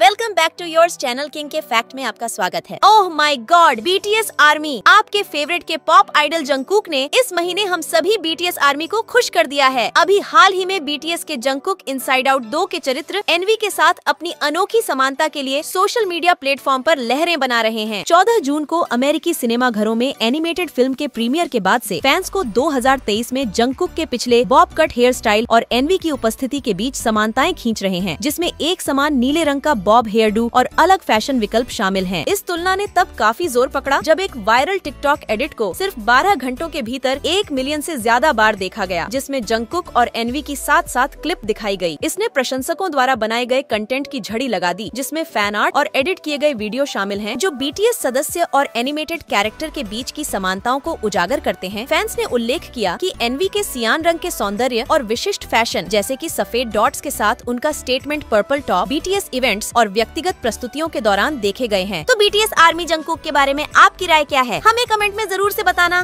Welcome back to your channel king के fact में आपका स्वागत है oh my god BTS army आपके फेवरेट के पॉप आइडल जंगकुक ने इस महीने हम सभी बीटीएस आर्मी को खुश कर दिया है अभी हाल ही में बीटीएस के जंगकुक इनसाइड आउट दो के चरित्र एनवी के साथ अपनी अनोखी समानता के लिए सोशल मीडिया प्लेटफॉर्म पर लहरें बना रहे हैं चौदह जून को अमेरिकी सिनेमा घरों में एनिमेटेड फिल्म के प्रीमियर के बाद ऐसी फैंस को दो में जंगकुक के पिछले बॉब कट हेयर स्टाइल और एनवी की उपस्थिति के बीच समानताएं खींच रहे हैं जिसमे एक समान नीले रंग का बॉब हेयरडू और अलग फैशन विकल्प शामिल हैं। इस तुलना ने तब काफी जोर पकड़ा जब एक वायरल टिकटॉक एडिट को सिर्फ 12 घंटों के भीतर एक मिलियन से ज्यादा बार देखा गया जिसमें जंगकुक और एनवी की साथ साथ क्लिप दिखाई गई इसने प्रशंसकों द्वारा बनाए गए कंटेंट की झड़ी लगा दी जिसमे फैन आर्ट और एडिट किए गए वीडियो शामिल है जो बीटीएस सदस्य और एनिमेटेड कैरेक्टर के बीच की समानताओं को उजागर करते हैं फैंस ने उल्लेख किया कि एनवी के सियान रंग के सौंदर्य और विशिष्ट फैशन जैसे कि सफेद डॉट्स के साथ उनका statement purple top BTS events और व्यक्तिगत प्रस्तुतियों के दौरान देखे गए हैं तो बीटीएस आर्मी जंगकुक के बारे में आपकी राय क्या है हमें कमेंट में जरूर ऐसी बताना